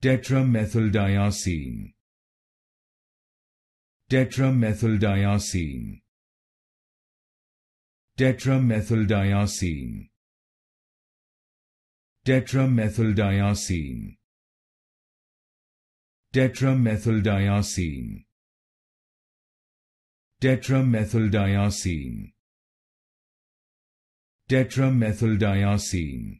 diacene. Tetramethyl diacene. Tetramethyl diacene. Tetramethyl diacene.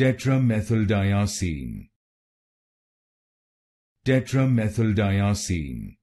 Tetramethyl diacene.